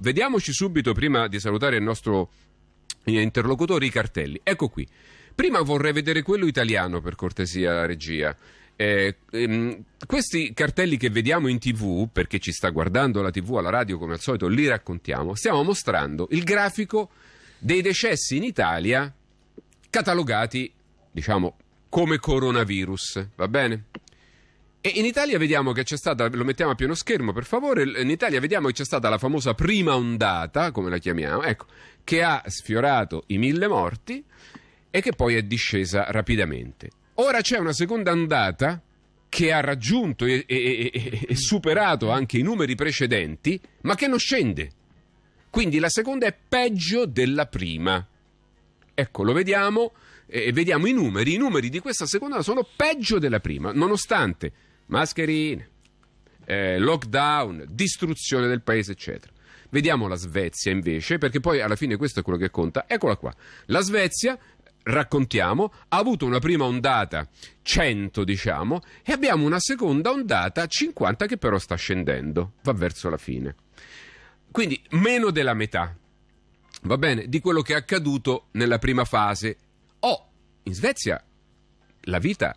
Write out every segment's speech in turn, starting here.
Vediamoci subito, prima di salutare il nostro eh, interlocutore, i cartelli. Ecco qui. Prima vorrei vedere quello italiano, per cortesia, la regia. Eh, ehm, questi cartelli che vediamo in tv, perché ci sta guardando la tv alla radio come al solito, li raccontiamo. Stiamo mostrando il grafico dei decessi in Italia catalogati, diciamo, come coronavirus. Va bene? E in Italia vediamo che c'è stata, lo mettiamo a pieno schermo per favore, in Italia vediamo che c'è stata la famosa prima ondata, come la chiamiamo, ecco, che ha sfiorato i mille morti e che poi è discesa rapidamente. Ora c'è una seconda ondata che ha raggiunto e, e, e, e superato anche i numeri precedenti, ma che non scende. Quindi la seconda è peggio della prima. Ecco, lo vediamo e vediamo i numeri. I numeri di questa seconda sono peggio della prima, nonostante mascherine, eh, lockdown, distruzione del paese, eccetera. Vediamo la Svezia invece, perché poi alla fine questo è quello che conta. Eccola qua. La Svezia, raccontiamo, ha avuto una prima ondata 100, diciamo, e abbiamo una seconda ondata 50 che però sta scendendo, va verso la fine. Quindi meno della metà, va bene, di quello che è accaduto nella prima fase. Oh, in Svezia la vita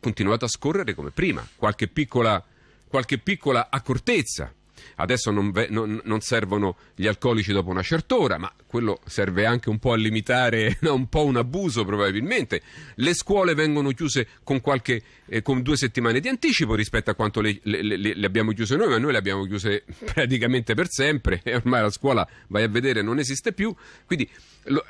continuato a scorrere come prima, qualche piccola, qualche piccola accortezza. Adesso non, ve, non, non, servono gli alcolici dopo una certa ora, ma quello serve anche un po' a limitare no, un po' un abuso probabilmente. Le scuole vengono chiuse con, qualche, eh, con due settimane di anticipo rispetto a quanto le, le, le, le, abbiamo chiuse noi, ma noi le abbiamo chiuse praticamente per sempre e ormai la scuola, vai a vedere, non esiste più. Quindi lo,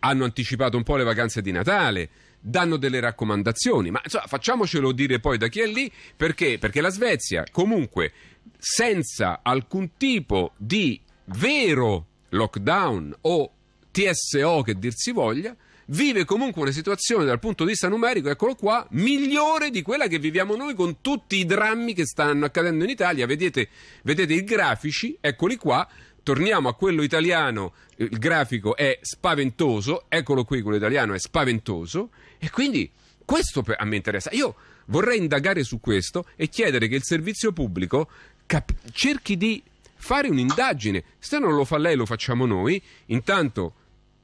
hanno anticipato un po' le vacanze di Natale danno delle raccomandazioni, ma insomma, facciamocelo dire poi da chi è lì, perché? Perché la Svezia comunque senza alcun tipo di vero lockdown o TSO che dir si voglia, vive comunque una situazione dal punto di vista numerico, eccolo qua, migliore di quella che viviamo noi con tutti i drammi che stanno accadendo in Italia. Vedete, vedete i grafici, eccoli qua, torniamo a quello italiano, il grafico è spaventoso, eccolo qui, quello italiano è spaventoso e quindi questo a me interessa. Io vorrei indagare su questo e chiedere che il servizio pubblico cap- cerchi di fare un'indagine, se non lo fa lei lo facciamo noi, intanto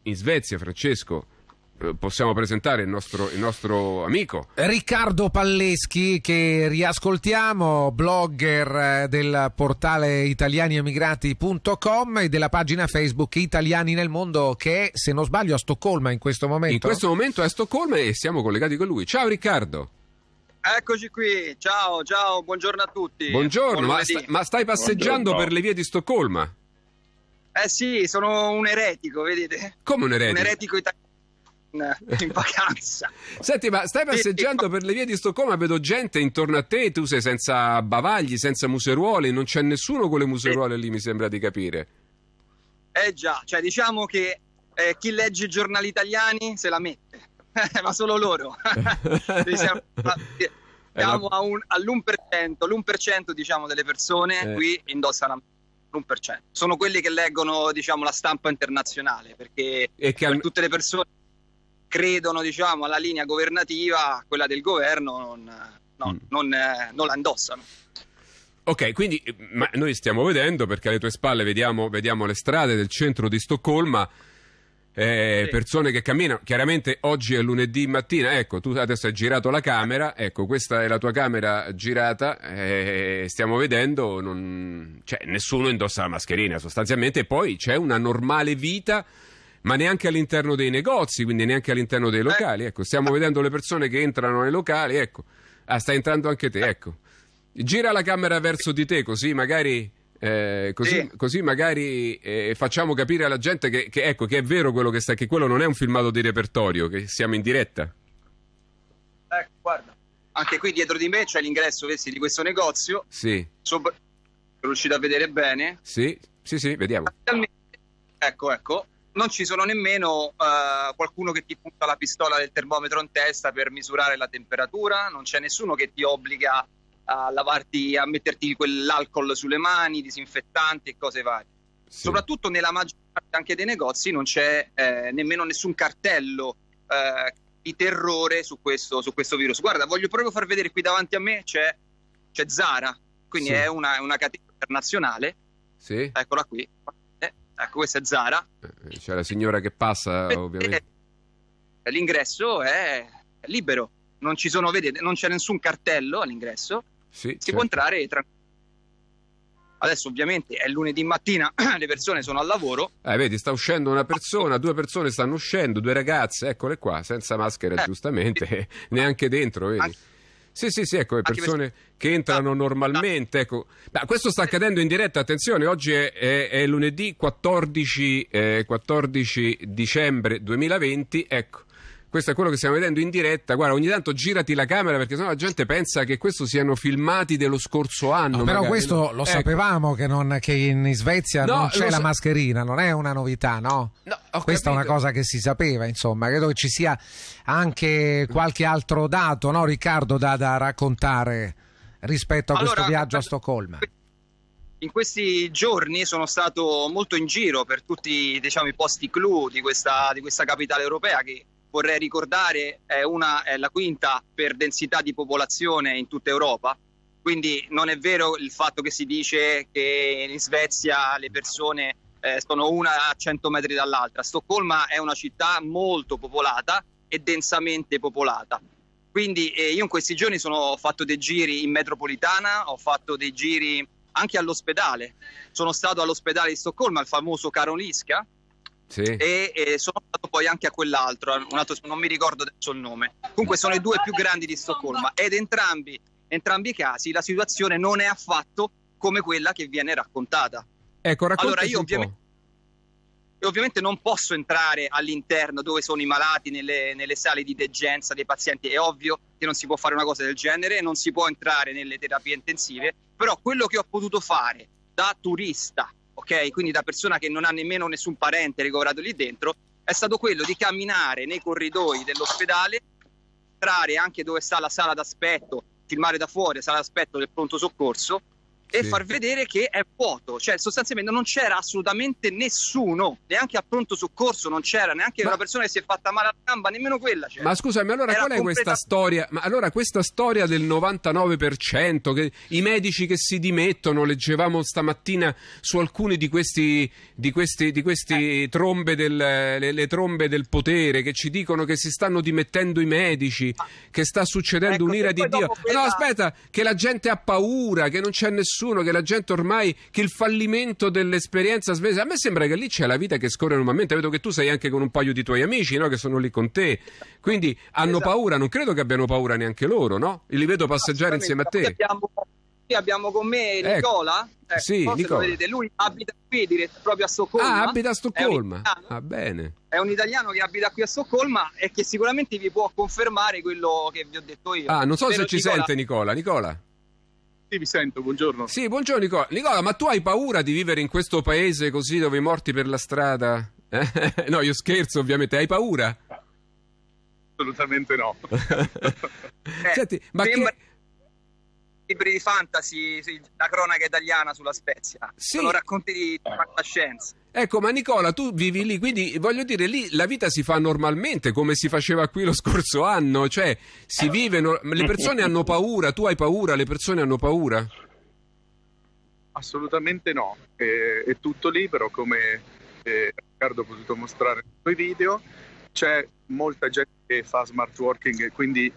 in Svezia Francesco eh, possiamo presentare il nostro, il nostro, amico Riccardo Palleschi che riascoltiamo, blogger eh, del portale italianiemigrati.com e della pagina Facebook Italiani nel Mondo che è, se non sbaglio, a Stoccolma in questo momento. In questo momento è a Stoccolma e siamo collegati con lui. Ciao Riccardo. Eccoci qui, ciao, ciao, buongiorno a tutti. Buongiorno, ma, sta, ma, stai passeggiando buongiorno. per le vie di Stoccolma? Eh sì, sono un eretico, vedete? Come un eretico? Un eretico italiano. Eh, in vacanza. Senti, ma stai passeggiando per le vie di Stoccolma, vedo gente intorno a te, tu sei senza bavagli, senza museruoli, non c'è nessuno con le museruole lì, mi sembra di capire. Eh già, cioè diciamo che eh, chi legge i giornali italiani se la mette, ma solo loro. siamo, eh, siamo un, all'1%, l'1% diciamo delle persone eh. qui indossa l'1%. Sono quelli che leggono diciamo, la stampa internazionale, perché e che per tutte le persone credono diciamo, alla linea governativa, quella del governo, non, no, mm. non, eh, non la indossano. Ok, quindi eh, noi stiamo vedendo, perché alle tue spalle vediamo, vediamo le strade del centro di Stoccolma, eh, sì. persone che camminano. Chiaramente oggi è lunedì mattina, ecco, tu adesso hai girato la camera, ecco, questa è la tua camera girata, eh, stiamo vedendo, non... cioè, nessuno indossa la mascherina sostanzialmente, e poi c'è una normale vita ma neanche all'interno dei negozi, quindi neanche all'interno dei eh. locali. Ecco, stiamo vedendo le persone che entrano nei locali, ecco. Ah, sta entrando anche te, eh. ecco. Gira la camera verso di te, così magari eh, così, sì. così, magari eh, facciamo capire alla gente che, che, ecco, che è vero quello che sta, che quello non è un filmato di repertorio, che siamo in diretta. Ecco, guarda, anche qui dietro di me c'è l'ingresso vesti, di questo negozio. Sì. Sopra... Sono a vedere bene. Sì, sì, sì, vediamo. Ecco, ecco non ci sono nemmeno eh, qualcuno che ti punta la pistola del termometro in testa per misurare la temperatura, non c'è nessuno che ti obbliga a lavarti, a metterti quell'alcol sulle mani, disinfettanti e cose varie. Sì. Soprattutto nella maggior parte anche dei negozi non c'è eh, nemmeno nessun cartello eh, di terrore su questo, su questo, virus. Guarda, voglio proprio far vedere qui davanti a me c'è, c'è Zara, quindi sì. è una, una catena internazionale. Sì. Eccola qui Ecco, questa è Zara. Eh, eh, c'è la signora che passa, eh, ovviamente. L'ingresso è libero, non, ci sono, vedete, non c'è nessun cartello all'ingresso, sì, si certo. può entrare tranquillamente. Adesso ovviamente è lunedì mattina, le persone sono al lavoro. Eh, vedi, sta uscendo una persona, due persone stanno uscendo, due ragazze, eccole qua, senza maschera eh, giustamente, sì. neanche dentro, vedi. Anche sì, sì, sì, ecco, le persone che entrano normalmente. Ecco. Ma questo sta accadendo in diretta, attenzione, oggi è, è, è lunedì 14, eh, 14 dicembre 2020, ecco. Questo è quello che stiamo vedendo in diretta. Guarda, ogni tanto girati la camera perché sennò la gente pensa che questo siano filmati dello scorso anno. No, però magari. questo lo ecco. sapevamo che, non, che, in Svezia no, non c'è la sa- mascherina, non è una novità, no? no Questa capito. è una cosa che si sapeva, insomma. Credo che ci sia anche qualche altro dato, no, Riccardo, da, da raccontare rispetto a allora, questo viaggio a Stoccolma. In questi giorni sono stato molto in giro per tutti diciamo, i posti clou di questa, di questa capitale europea che vorrei ricordare è, eh, una, è la quinta per densità di popolazione in tutta Europa. Quindi non è vero il fatto che si dice che in Svezia le persone eh, sono una a 100 metri dall'altra. Stoccolma è una città molto popolata e densamente popolata. Quindi eh, io in questi giorni sono, ho fatto dei giri in metropolitana, ho fatto dei giri anche all'ospedale. Sono stato all'ospedale di Stoccolma, il famoso Karolinska, sì. E, e, sono stato poi anche a quell'altro, un altro, non mi ricordo adesso il nome. Comunque sono i due più grandi di Stoccolma ed entrambi, entrambi i casi la situazione non è affatto come quella che viene raccontata. Ecco, allora io ovviamente, ovviamente, non posso entrare all'interno dove sono i malati, nelle, nelle sale di degenza dei pazienti, è ovvio che non si può fare una cosa del genere, non si può entrare nelle terapie intensive, però quello che ho potuto fare da turista ok? Quindi da persona che non ha nemmeno nessun parente ricoverato lì dentro, è stato quello di camminare nei corridoi dell'ospedale, entrare anche dove sta la sala d'aspetto, filmare da fuori la sala d'aspetto del pronto soccorso e sì. far vedere che è vuoto, cioè sostanzialmente non c'era assolutamente nessuno, neanche a pronto soccorso non c'era, neanche ma... una persona che si è fatta male alla gamba, nemmeno quella c'era. Ma scusami, allora Era qual è completa... questa storia? Ma allora questa storia del 99% che i medici che si dimettono, leggevamo stamattina su alcuni di questi di questi di questi eh. trombe del le, le, trombe del potere che ci dicono che si stanno dimettendo i medici, ma... che sta succedendo ecco, un'ira di Dio. Quella... No, aspetta, che la gente ha paura, che non c'è nessuno nessuno, che la gente ormai, che il fallimento dell'esperienza svedese, a me sembra che lì c'è la vita che scorre normalmente, vedo che tu sei anche con un paio di tuoi amici no? che sono lì con te, quindi hanno esatto. paura, non credo che abbiano paura neanche loro, no? li vedo passeggiare insieme a te. Qui abbiamo con me ecco. Nicola, ecco, eh, sì, Nicola. Vedete, lui abita qui dirett- proprio a Stoccolma. Ah, abita a Stoccolma, ah, bene è un italiano che abita qui a Stoccolma e che sicuramente vi può confermare quello che vi ho detto io. Ah, non so Spero se ci Nicola... sente Nicola. Nicola. Sì, vi sento, buongiorno. Sì, buongiorno Nicola. Nicola, ma tu hai paura di vivere in questo paese così dove i morti per la strada? Eh? No, io scherzo ovviamente, hai paura? Assolutamente no. eh, Senti, ma sembra... che libri di fantasy, sì, la cronaca italiana sulla Spezia, sì. sono racconti di fantascienza. Ecco, ma Nicola, tu vivi lì, quindi voglio dire, lì la vita si fa normalmente, come si faceva qui lo scorso anno, cioè si eh. vive, no... le persone hanno paura, tu hai paura, le persone hanno paura? Assolutamente no, è, è tutto libero, come eh, Riccardo ha potuto mostrare nei suoi video, c'è molta gente che fa smart working, quindi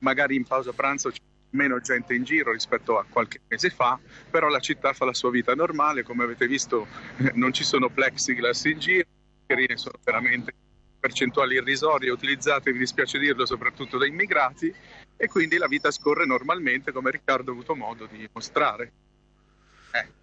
magari in pausa pranzo c'è meno gente in giro rispetto a qualche mese fa, però la città fa la sua vita normale, come avete visto eh, non ci sono plexiglass in giro, le mascherine sono veramente percentuali irrisorie utilizzate, mi dispiace dirlo, soprattutto da immigrati e quindi la vita scorre normalmente come Riccardo ha avuto modo di mostrare. Eh.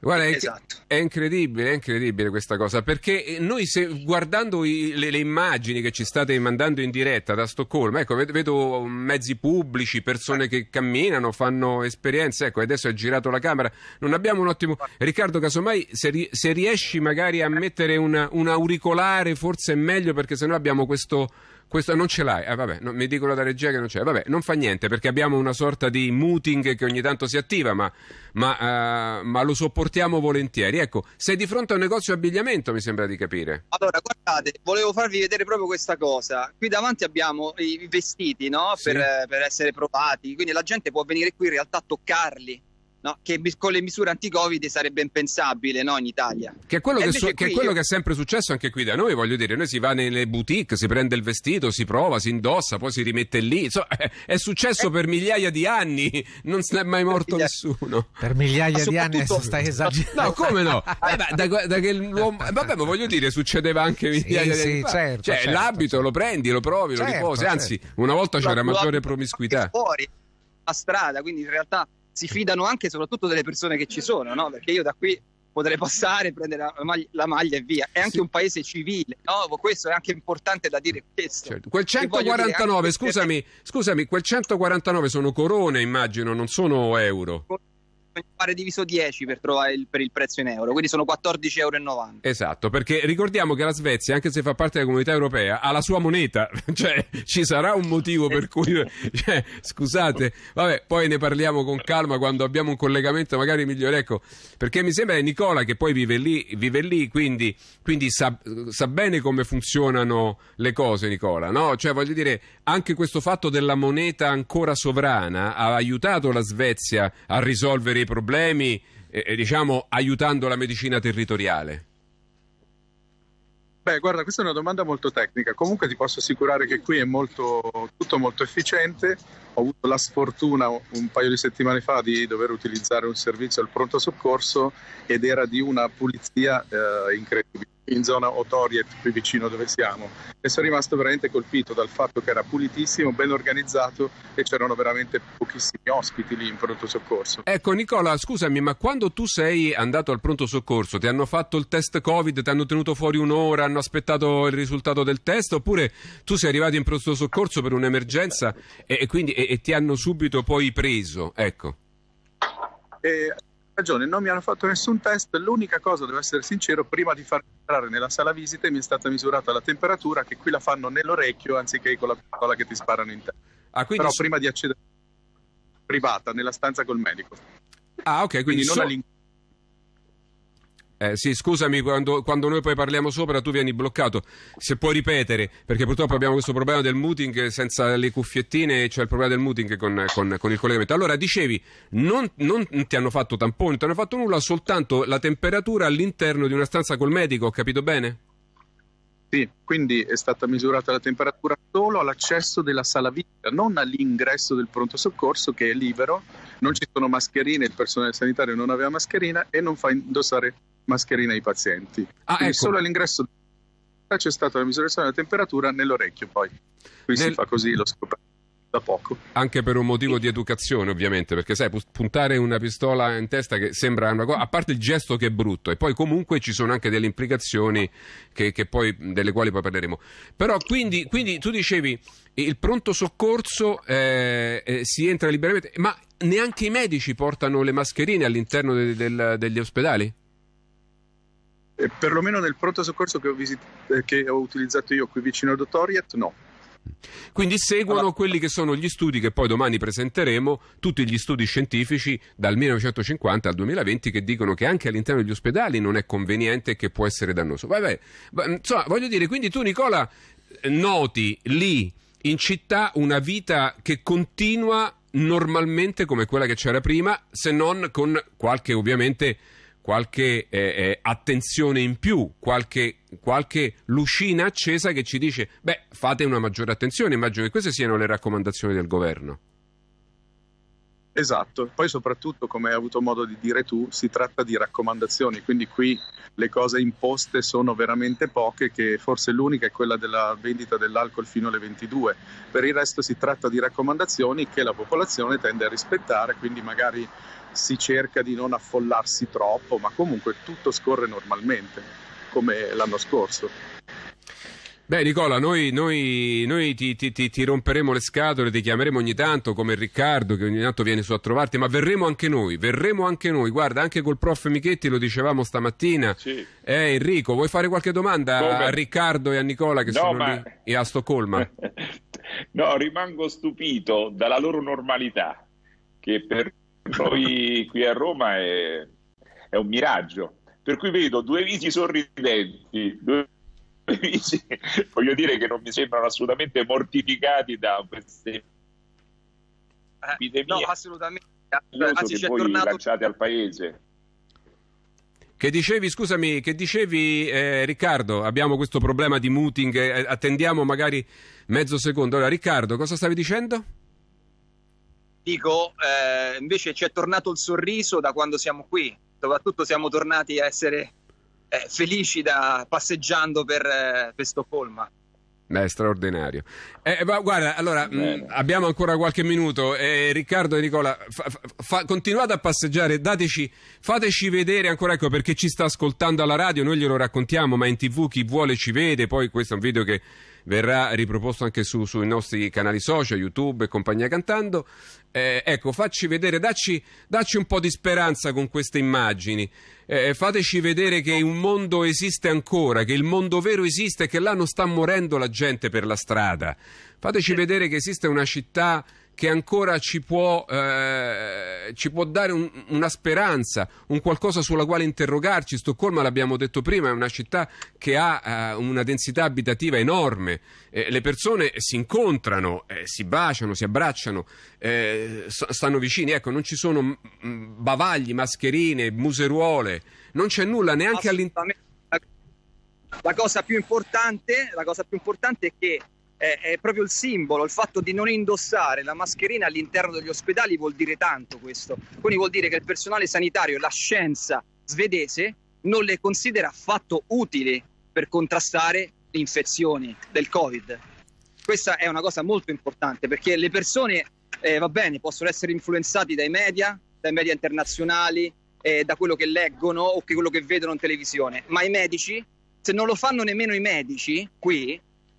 Guarda, è, esatto. è, incredibile, è incredibile questa cosa, perché eh, noi se, guardando i, le, le, immagini che ci state mandando in diretta da Stoccolma, ecco, vedo, vedo mezzi pubblici, persone certo. che camminano, fanno esperienze, ecco, adesso è girato la camera, non abbiamo un ottimo... Riccardo, casomai se, se riesci magari a mettere una, un auricolare forse è meglio perché sennò abbiamo questo questa non ce l'hai, eh, vabbè, no, mi dicono da regia che non c'è, vabbè, non fa niente perché abbiamo una sorta di muting che ogni tanto si attiva, ma, ma, eh, ma lo sopportiamo volentieri. Ecco, sei di fronte a un negozio abbigliamento, mi sembra di capire. Allora, guardate, volevo farvi vedere proprio questa cosa. Qui davanti abbiamo i vestiti, no? Sì. Per, per essere provati, quindi la gente può venire qui in realtà a toccarli No, che con le misure anti-Covid sarebbe impensabile no, in Italia. Che è quello, che, so, che, è, quello io... che è sempre successo anche qui da noi, voglio dire, noi si va nelle boutique, si prende il vestito, si prova, si indossa, poi si rimette lì. Insomma, eh, è successo eh. per migliaia di anni, non se n'è mai morto per nessuno. Per migliaia di anni adesso stai esagerando. No, come no? Eh, beh, da, da eh, vabbè, ma voglio dire, succedeva anche migliaia sì, di anni. Sì, certo, cioè, certo, l'abito certo. lo prendi, lo provi, lo certo, riposi. Anzi, certo. una volta c'era maggiore promiscuità. Fuori a strada, quindi in realtà si fidano anche e soprattutto delle persone che ci sono, no? Perché io da qui potrei passare, prendere la maglia, la maglia e via. È anche sì. un paese civile, no? Questo è anche importante da dire questo. Certo. Quel 149, scusami, scusami, quel 149 sono corone, immagino, non sono euro. Cor- fare diviso 10 per trovare il, per il prezzo in euro, quindi sono 14,90 euro. Esatto, perché ricordiamo che la Svezia, anche se fa parte della comunità europea, ha la sua moneta, cioè ci sarà un motivo per eh, cui... Cioè, scusate, vabbè, poi ne parliamo con calma quando abbiamo un collegamento magari migliore, ecco, perché mi sembra che Nicola che poi vive lì, vive lì quindi, quindi sa, sa, bene come funzionano le cose Nicola, no? Cioè voglio dire, anche questo fatto della moneta ancora sovrana ha aiutato la Svezia a risolvere i problemi, eh, eh, diciamo, aiutando la medicina territoriale? Beh, guarda, questa è una domanda molto tecnica. Comunque ti posso assicurare che qui è molto, tutto molto efficiente. Ho avuto la sfortuna un paio di settimane fa di dover utilizzare un servizio al pronto soccorso ed era di una pulizia eh, incredibile in zona Otoriet, qui vicino dove siamo, e sono rimasto veramente colpito dal fatto che era pulitissimo, ben organizzato e c'erano veramente pochissimi ospiti lì in pronto soccorso. Ecco Nicola, scusami, ma quando tu sei andato al pronto soccorso ti hanno fatto il test Covid, ti hanno tenuto fuori un'ora, hanno aspettato il risultato del test oppure tu sei arrivato in pronto soccorso per un'emergenza e, e quindi e, e ti hanno subito poi preso? Ecco. Eh, ragione, non mi hanno fatto nessun test, l'unica cosa, devo essere sincero, prima di far entrare nella sala visite mi è stata misurata la temperatura che qui la fanno nell'orecchio anziché con la pistola che ti sparano in testa. Ah, Però su... prima di accedere privata, nella stanza col medico. Ah ok, quindi, quindi non so... all'incontro eh, sì, scusami, quando, quando, noi poi parliamo sopra tu vieni bloccato. Se puoi ripetere, perché purtroppo abbiamo questo problema del muting senza le cuffiettine, c'è cioè il problema del muting con, con, con il collegamento. Allora, dicevi, non, non, ti hanno fatto tamponi, non ti hanno fatto nulla, soltanto la temperatura all'interno di una stanza col medico, ho capito bene? Sì, quindi è stata misurata la temperatura solo all'accesso della sala vita, non all'ingresso del pronto soccorso che è libero, non ci sono mascherine, il personale sanitario non aveva mascherina e non fa indossare mascherina ai pazienti. Ah, Quindi ecco. solo all'ingresso c'è stata la misurazione della temperatura nell'orecchio poi. Qui Nel... si fa così, lo scoperto da poco. Anche per un motivo di educazione, ovviamente, perché sai, puntare una pistola in testa che sembra una cosa, a parte il gesto che è brutto, e poi comunque ci sono anche delle implicazioni che, che poi, delle quali poi parleremo. Però quindi, quindi tu dicevi il pronto soccorso eh, eh, si entra liberamente, ma neanche i medici portano le mascherine all'interno de- de- de- degli ospedali? eh, perlomeno nel pronto soccorso che ho, visit- eh, che ho utilizzato io qui vicino a Dotoriet, no. Quindi seguono allora, quelli che sono gli studi che poi domani presenteremo, tutti gli studi scientifici dal 1950 al 2020 che dicono che anche all'interno degli ospedali non è conveniente e che può essere dannoso. Vabbè, insomma, voglio dire, quindi tu Nicola noti lì in città una vita che continua normalmente come quella che c'era prima, se non con qualche ovviamente qualche eh, eh, attenzione in più, qualche, qualche, lucina accesa che ci dice beh fate una maggiore attenzione, immagino che queste siano le raccomandazioni del governo. Esatto, poi soprattutto come hai avuto modo di dire tu si tratta di raccomandazioni, quindi qui le cose imposte sono veramente poche che forse l'unica è quella della vendita dell'alcol fino alle 22, per il resto si tratta di raccomandazioni che la popolazione tende a rispettare, quindi magari si cerca di non affollarsi troppo, ma comunque tutto scorre normalmente come l'anno scorso. Beh Nicola, noi, noi, noi ti, ti, ti, romperemo le scatole, ti chiameremo ogni tanto come Riccardo che ogni tanto viene su a trovarti, ma verremo anche noi, verremo anche noi, guarda anche col prof Michetti lo dicevamo stamattina, sì. eh Enrico vuoi fare qualche domanda come? a Riccardo e a Nicola che no, sono ma... lì e a Stoccolma? no, rimango stupito dalla loro normalità che per noi qui a Roma è, è un miraggio, per cui vedo due visi sorridenti, due sì, voglio dire che non mi sembrano assolutamente mortificati da queste epidemie. Eh, no, assolutamente. Anzi, ah, che voi tornato... lanciate al paese. Che dicevi, scusami, che dicevi eh, Riccardo, abbiamo questo problema di muting, eh, attendiamo magari mezzo secondo. Allora Riccardo, cosa stavi dicendo? Dico, eh, invece ci è tornato il sorriso da quando siamo qui, soprattutto siamo tornati a essere eh, da, passeggiando per, eh, per Stoccolma. È straordinario. Eh, guarda, allora mh, mm, abbiamo ancora qualche minuto. Eh, Riccardo e Nicola, fa, fa, continuate a passeggiare, dateci, fateci vedere ancora, ecco perché ci sta ascoltando alla radio, noi glielo raccontiamo, ma in tv chi vuole ci vede. Poi questo è un video che verrà riproposto anche su, sui nostri canali social, YouTube e compagnia cantando. Eh, ecco, facci vedere, dacci, dacci, un po' di speranza con queste immagini, eh, fateci vedere che un mondo esiste ancora, che il mondo vero esiste e che là non sta morendo la gente per la strada. Fateci vedere che esiste una città che ancora ci può, eh, ci può dare un, una speranza, un qualcosa sulla quale interrogarci. Stoccolma, l'abbiamo detto prima, è una città che ha eh, una densità abitativa enorme. Eh, le persone si incontrano, eh, si baciano, si abbracciano, eh, stanno vicini. Ecco, non ci sono bavagli, mascherine, museruole, non c'è nulla neanche all'interno. La cosa più la cosa più importante è che è, è, proprio il simbolo, il fatto di non indossare la mascherina all'interno degli ospedali vuol dire tanto questo. Quindi vuol dire che il personale sanitario e la scienza svedese non le considera affatto utili per contrastare le infezioni del Covid. Questa è una cosa molto importante perché le persone, eh, va bene, possono essere influenzate dai media, dai media internazionali, eh, da quello che leggono o che quello che vedono in televisione, ma i medici, se non lo fanno nemmeno i medici qui,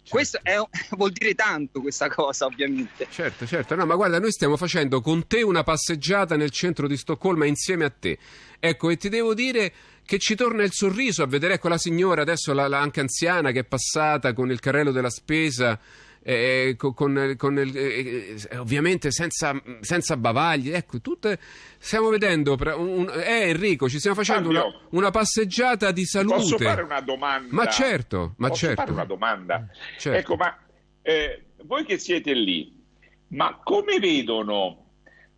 Certo. Questo è, vuol dire tanto questa cosa, ovviamente. Certo, certo. No, ma guarda, noi stiamo facendo con te una passeggiata nel centro di Stoccolma insieme a te. Ecco, e ti devo dire che ci torna il sorriso a vedere ecco la signora adesso la, la anche anziana che è passata con il carrello della spesa eh, eh, eh, con, con il, eh, eh, ovviamente senza, senza, bavagli. Ecco, tutte, stiamo vedendo. Un, eh, Enrico, ci stiamo facendo una, una, passeggiata di salute. Posso fare una domanda? Ma certo, ma Posso certo. fare una domanda? Mm, certo. Ecco, ma voi che siete lì, ma come vedono?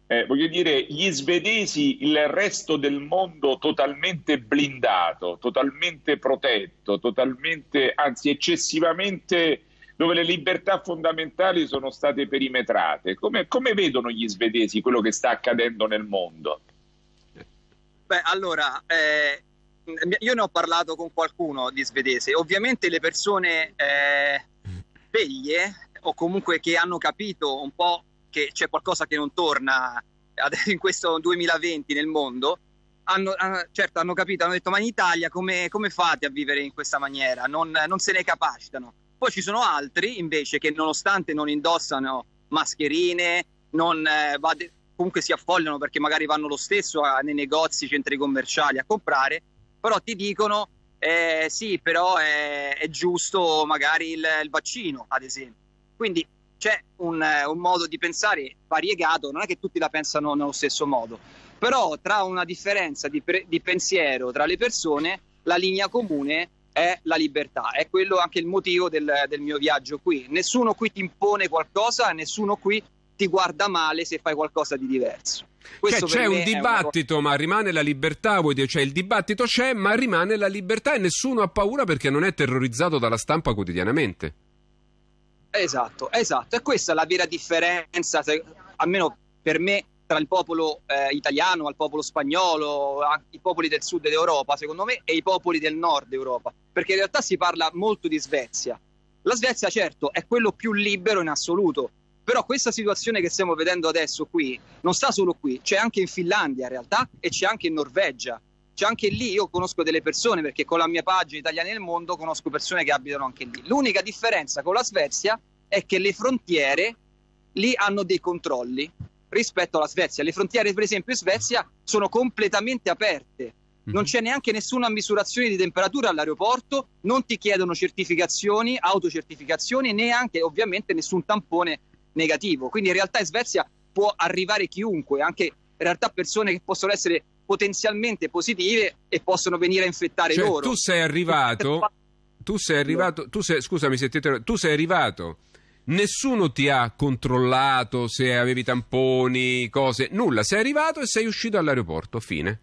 Eh, voglio dire, gli svedesi il resto del mondo totalmente blindato, totalmente protetto, totalmente, anzi eccessivamente dove le libertà fondamentali sono state perimetrate. Come, come vedono gli svedesi quello che sta accadendo nel mondo? Beh, allora, eh, io ne ho parlato con qualcuno di svedese. Ovviamente le persone eh, veglie o comunque che hanno capito un po' che c'è qualcosa che non torna in questo 2020 nel mondo, hanno, ah, certo hanno capito, hanno detto ma in Italia come, come fate a vivere in questa maniera? Non, non se ne capacitano. Poi ci sono altri invece che nonostante non indossano mascherine, non, eh, vade, comunque si affogliano perché magari vanno lo stesso a, nei negozi, centri commerciali a comprare, però ti dicono eh, sì, però è, è giusto magari il, il, vaccino, ad esempio. Quindi c'è un, un, modo di pensare variegato, non è che tutti la pensano nello stesso modo, però tra una differenza di, pre, di pensiero tra le persone, la linea comune è è la libertà, è quello anche il motivo del, del mio viaggio qui. Nessuno qui ti impone qualcosa, nessuno qui ti guarda male se fai qualcosa di diverso. cioè, c'è un dibattito, una... ma rimane la libertà, vuoi dire, cioè il dibattito c'è, ma rimane la libertà e nessuno ha paura perché non è terrorizzato dalla stampa quotidianamente. Esatto, esatto, e questa è la vera differenza, se, almeno per me, tra il popolo eh, italiano, al popolo spagnolo, i popoli del sud d'Europa, secondo me, e i popoli del nord Europa, perché in realtà si parla molto di Svezia. La Svezia, certo, è quello più libero in assoluto, però questa situazione che stiamo vedendo adesso qui non sta solo qui, c'è anche in Finlandia in realtà e c'è anche in Norvegia. C'è anche lì, io conosco delle persone perché con la mia pagina Italiani nel mondo conosco persone che abitano anche lì. L'unica differenza con la Svezia è che le frontiere lì hanno dei controlli rispetto alla Svezia. Le frontiere, per esempio, in Svezia sono completamente aperte. Mhm. Non c'è neanche nessuna misurazione di temperatura all'aeroporto, non ti chiedono certificazioni, autocertificazioni, neanche ovviamente nessun tampone negativo. Quindi in realtà in Svezia può arrivare chiunque, anche in realtà persone che possono essere potenzialmente positive e possono venire a infettare cioè, loro. Tu sei arrivato, tu sei arrivato, tu sei, scusami se ti interrompo, tu sei arrivato nessuno ti ha controllato se avevi tamponi, cose, nulla, sei arrivato e sei uscito all'aeroporto, fine.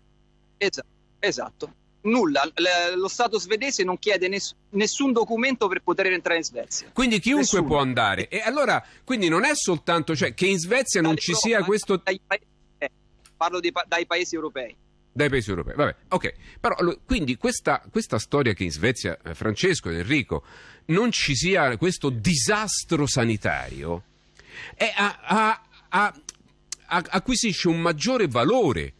Esatto, esatto. Nulla, L- lo Stato svedese non chiede ness- nessun documento per poter entrare in Svezia. Quindi chiunque nessuno. può andare. E allora, quindi non è soltanto, cioè, che in Svezia non ci sia questo... Dai paesi, eh, parlo pa- dai paesi europei dai paesi europei. Vabbè, ok. Però, quindi questa, questa, storia che in Svezia, eh, Francesco ed Enrico, non ci sia questo disastro sanitario a, a, a, acquisisce un maggiore valore,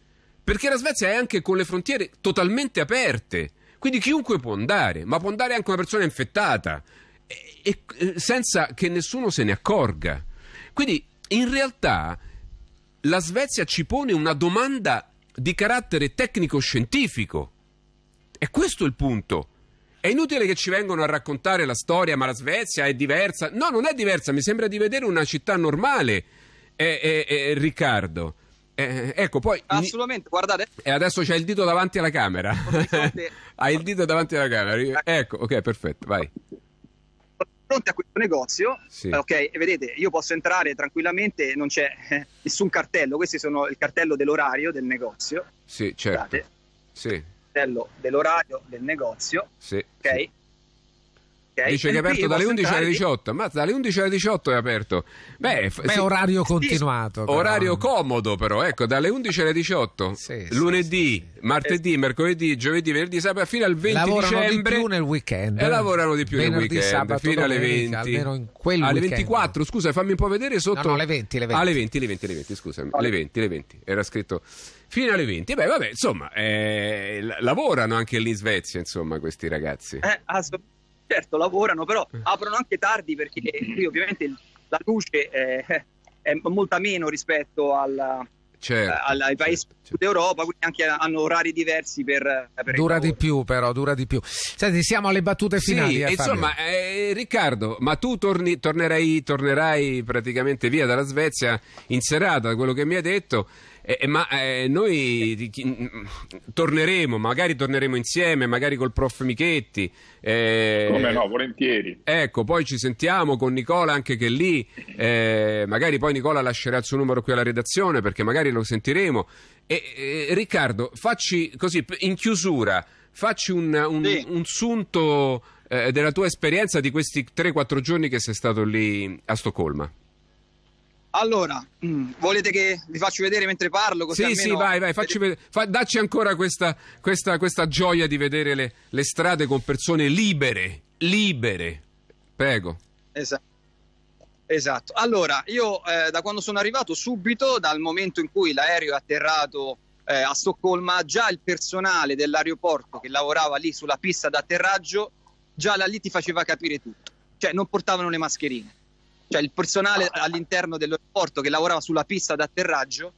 perché la Svezia è anche con le frontiere totalmente aperte, quindi chiunque può andare, ma può andare anche una persona infettata, e, e, eh, senza che nessuno se ne accorga. Quindi in realtà la Svezia ci pone una domanda di carattere tecnico-scientifico. E questo è il punto. È inutile che ci vengano a raccontare la storia, ma la Svezia è diversa. No, non è diversa, mi sembra di vedere una città normale, eh, eh, eh, Riccardo. ecco, poi... Assolutamente, guardate. E adesso c'è il dito davanti alla camera. Hai il dito davanti alla camera. Ecco. ecco, ok, perfetto, vai. Pronti a questo negozio, sì. Eh, ok, vedete, io posso entrare tranquillamente, non c'è eh, nessun cartello, questi sono il cartello dell'orario del negozio. Sì, certo. Guardate. Sì dell'orario del negozio, sì, okay? sì. Okay? Dice che è aperto dalle 11 alle 18, ma dalle 11 alle 18 è aperto. Beh, Beh orario continuato. Sì, orario comodo però, ecco, dalle 11 alle 18, sì, lunedì, martedì, mercoledì, giovedì, venerdì, sabato, fino al 20 lavorano dicembre. Lavorano di più nel weekend. E lavorano di più venerdì, nel weekend, sabato, fino alle 20. Almeno in quel alle 24, scusa, fammi un po' vedere sotto. No, no, alle 20, le 20. Alle 20, le 20, ah, le 20, scusami, alle 20, le 20. Era scritto fino alle 20. Beh, vabbè, insomma, eh, lavorano anche lì in Svezia, insomma, questi ragazzi. Eh, assolutamente ah, certo lavorano, però mm. aprono anche tardi perché mm. qui ovviamente la luce è, eh, è molta meno rispetto alla, certo, eh, alla, ai certo, paesi certo. d'Europa, quindi anche hanno orari diversi per... per dura di più però, dura di più. Senti, siamo alle battute finali. Sì, eh, insomma, eh, Riccardo, ma tu torni, tornerai, tornerai praticamente via dalla Svezia in serata, da quello che mi hai detto, eh, eh, ma eh, noi torneremo, magari torneremo insieme, magari col prof Michetti. Eh, Come no, volentieri. Ecco, poi ci sentiamo con Nicola anche che è lì, eh, magari poi Nicola lascerà il suo numero qui alla redazione perché magari lo sentiremo. E, eh, Riccardo, facci così, in chiusura, facci un, un, sì. un sunto della tua esperienza di questi 3-4 giorni che sei stato lì a Stoccolma. Allora, mm, volete che vi faccio vedere mentre parlo? Così sì, sì, vai, vai, facci vedere. Fa, dacci ancora questa, questa, questa, gioia di vedere le, le, strade con persone libere, libere. Prego. Esatto. esatto. Allora, io eh, da quando sono arrivato subito, dal momento in cui l'aereo è atterrato eh, a Stoccolma, già il personale dell'aeroporto che lavorava lì sulla pista d'atterraggio, già da lì ti faceva capire tutto. Cioè, non portavano le mascherine cioè il personale ah. all'interno dell'aeroporto che lavorava sulla pista d'atterraggio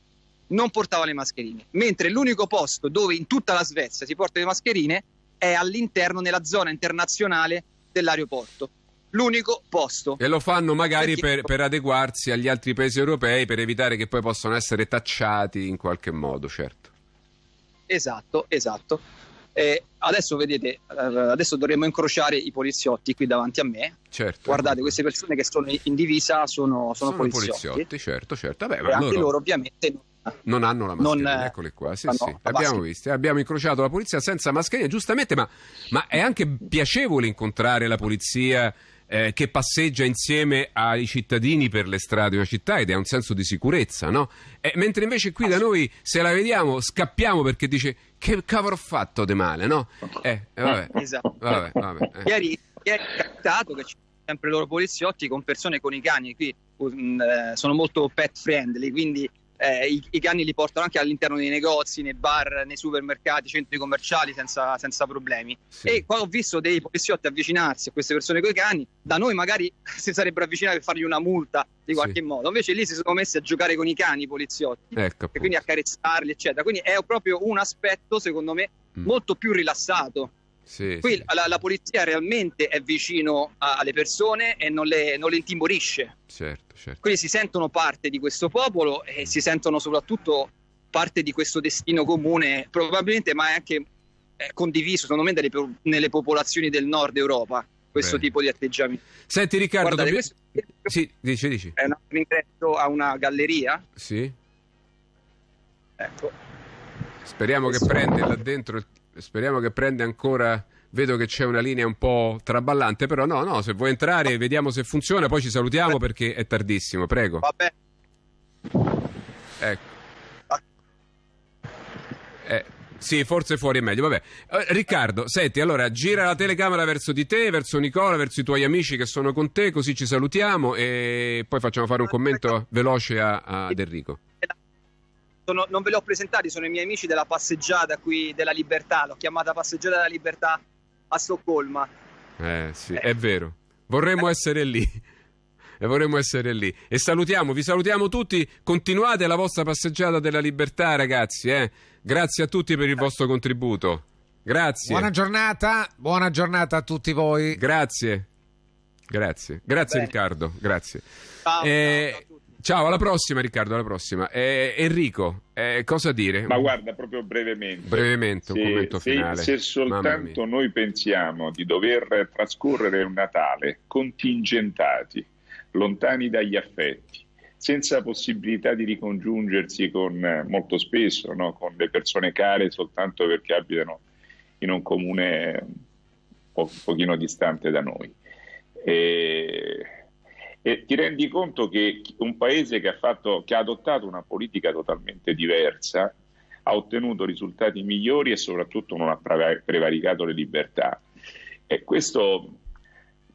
non portava le mascherine, mentre l'unico posto dove in tutta la Svezia si portano le mascherine è all'interno, nella zona internazionale dell'aeroporto l'unico posto. E lo fanno magari per, per, adeguarsi agli altri paesi europei, per evitare che poi possano essere tacciati in qualche modo, certo. Esatto, esatto. Eh, adesso vedete, eh, adesso dovremmo incrociare i poliziotti qui davanti a me. Certo. Guardate, queste persone che sono in divisa sono, sono, sono poliziotti. poliziotti. Certo, certo. Vabbè, e anche loro ovviamente non hanno la mascherina, non, eccole qua. Sì, no, Abbiamo, visto, eh, abbiamo incrociato la polizia senza mascherina, giustamente, ma, ma, è anche piacevole incontrare la polizia eh, che passeggia insieme ai cittadini per le strade della città ed è un senso di sicurezza, no? E, mentre invece qui da noi se la vediamo scappiamo perché dice che cavolo ho fatto di male, no? Eh, eh vabbè, eh, esatto. Vabbè, vabbè, eh. Ieri, ieri è capitato che ci sono sempre loro poliziotti con persone con i cani qui mm, eh, sono molto pet friendly quindi eh, i, i, cani li portano anche all'interno dei negozi, nei bar, nei supermercati, centri commerciali senza, senza problemi. Sì. E qua ho visto dei poliziotti avvicinarsi a queste persone con i cani, da noi magari si sarebbero avvicinati per fargli una multa di qualche sì. modo, invece lì si sono messi a giocare con i cani i poliziotti ecco, e quindi accarezzarli, eccetera. Quindi è proprio un aspetto, secondo me, mm. molto più rilassato sì, Qui sì. La, la, polizia realmente è vicino a, alle persone e non le, non le intimorisce. Certo, certo. Quindi si sentono parte di questo popolo e si sentono soprattutto parte di questo destino comune, probabilmente, ma è anche eh, condiviso, secondo me, delle, nelle popolazioni del nord Europa, questo Bene. tipo di atteggiamento. Senti Riccardo, Guardate, dobbiamo... questo... sì, dici, dici. è un ingresso a una galleria. Sì. Ecco. Speriamo che prenda là dentro il speriamo che prenda ancora vedo che c'è una linea un po' traballante, però no, no, se vuoi entrare vediamo se funziona, poi ci salutiamo perché è tardissimo, prego. Va bene. Ecco. Ah. Eh, sì, forse fuori è meglio, vabbè. Eh, Riccardo, senti, allora gira la telecamera verso di te, verso Nicola, verso i tuoi amici che sono con te, così ci salutiamo e poi facciamo fare un commento veloce a, a Enrico sono, non ve li ho presentati, sono i miei amici della passeggiata qui della Libertà, l'ho chiamata passeggiata della Libertà a Stoccolma. Eh sì, eh. è vero. Vorremmo eh. essere lì. E vorremmo essere lì. E salutiamo, vi salutiamo tutti. Continuate la vostra passeggiata della libertà, ragazzi. Eh? Grazie a tutti per il vostro contributo. Grazie. Buona giornata, buona giornata a tutti voi. Grazie. Grazie, grazie Bene. Riccardo, grazie. Ciao, ciao, eh, ciao. Ciao, alla prossima Riccardo, alla prossima. Eh, Enrico, eh, cosa dire? Ma guarda, proprio brevemente. Brevemente, se, commento se, finale. Se soltanto noi pensiamo di dover trascorrere un Natale contingentati, lontani dagli affetti, senza possibilità di ricongiungersi con, eh, molto spesso no? con le persone care soltanto perché abitano in un comune eh, un po- pochino distante da noi. Eh, e ti rendi conto che un paese che ha, fatto, che ha adottato una politica totalmente diversa ha ottenuto risultati migliori e soprattutto non ha prevaricato le libertà. E questo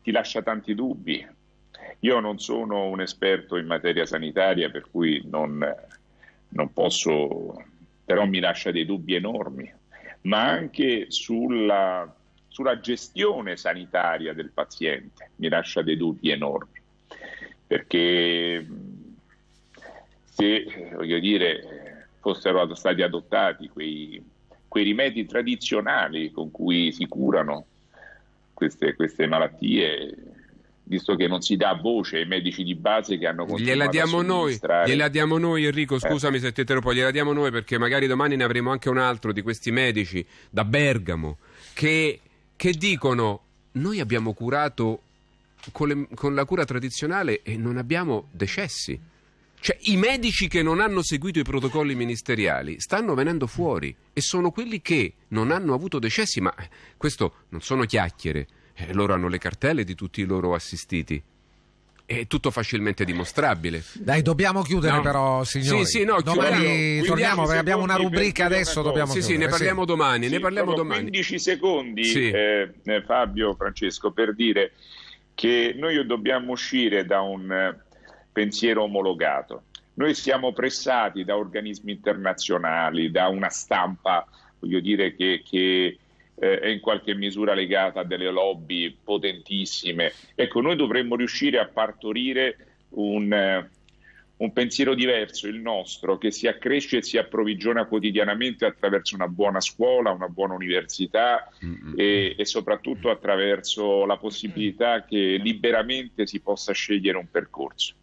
ti lascia tanti dubbi. Io non sono un esperto in materia sanitaria, per cui non, non posso, però mi lascia dei dubbi enormi, ma anche sulla, sulla gestione sanitaria del paziente mi lascia dei dubbi enormi perché se, voglio dire, fossero stati adottati quei, quei rimedi tradizionali con cui si curano queste, queste malattie, visto che non si dà voce ai medici di base che hanno continuato gliela diamo noi, gliela diamo noi Enrico, eh. scusami eh. se ti interrompo, gliela diamo noi perché magari domani ne avremo anche un altro di questi medici da Bergamo che, che dicono noi abbiamo curato con, le, con la cura tradizionale e non abbiamo decessi. Cioè, i medici che non hanno seguito i protocolli ministeriali stanno venendo fuori e sono quelli che non hanno avuto decessi, ma eh, questo non sono chiacchiere. Eh, loro hanno le cartelle di tutti i loro assistiti. È tutto facilmente dimostrabile. Dai, dobbiamo chiudere no. però, signore. Sì, sì, no, domani torniamo perché abbiamo una rubrica adesso, dobbiamo Sì, chiudere. sì, ne parliamo domani, sì, ne parliamo domani. 15 secondi, sì. Eh, eh, Fabio Francesco, per dire che noi dobbiamo uscire da un eh, pensiero omologato. Noi siamo pressati da organismi internazionali, da una stampa, voglio dire, che, che eh, è in qualche misura legata a delle lobby potentissime. Ecco, noi dovremmo riuscire a partorire un, eh, un pensiero diverso, il nostro, che si accresce e si approvvigiona quotidianamente attraverso una buona scuola, una buona università mm-hmm. e, e, soprattutto attraverso la possibilità che liberamente si possa scegliere un percorso.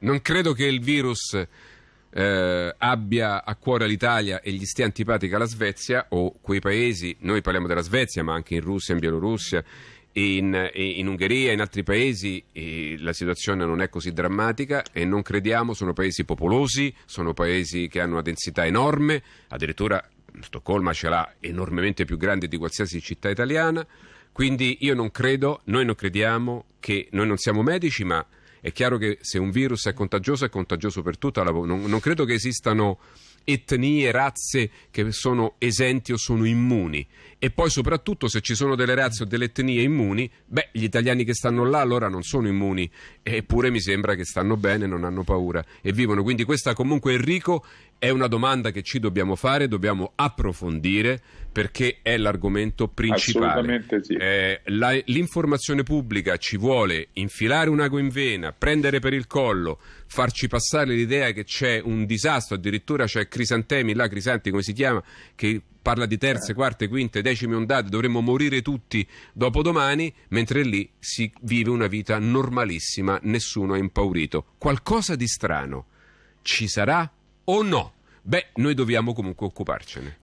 Non credo che il virus eh, abbia a cuore l'Italia e gli stia antipatica la Svezia o quei paesi, noi parliamo della Svezia ma anche in Russia, in Bielorussia, in, eh, in, Ungheria e in altri paesi eh, la situazione non è così drammatica e non crediamo, sono paesi popolosi, sono paesi che hanno una densità enorme, addirittura Stoccolma ce l'ha enormemente più grande di qualsiasi città italiana, quindi io non credo, noi non crediamo che noi non siamo medici, ma è chiaro che se un virus è contagioso è contagioso per tutta la non, non credo che esistano etnie, razze che sono esenti o sono immuni e poi soprattutto se ci sono delle razze o delle etnie immuni, beh, gli italiani che stanno là allora non sono immuni, eppure mi sembra che stanno bene, non hanno paura e vivono. Quindi questa comunque Enrico è una domanda che ci dobbiamo fare, dobbiamo approfondire perché è l'argomento principale. Assolutamente Sì. Eh, la, l'informazione pubblica ci vuole infilare un ago in vena, prendere per il collo, farci passare l'idea che c'è un disastro, addirittura c'è Crisantemi, là Crisanti come si chiama, che parla di terze, eh. quarte, quinte, decime ondate, dovremmo morire tutti dopodomani, mentre lì si vive una vita normalissima, nessuno è impaurito. Qualcosa di strano ci sarà o no? Beh, noi dobbiamo comunque occuparcene.